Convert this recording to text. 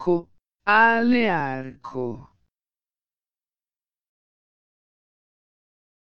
arco, alearco.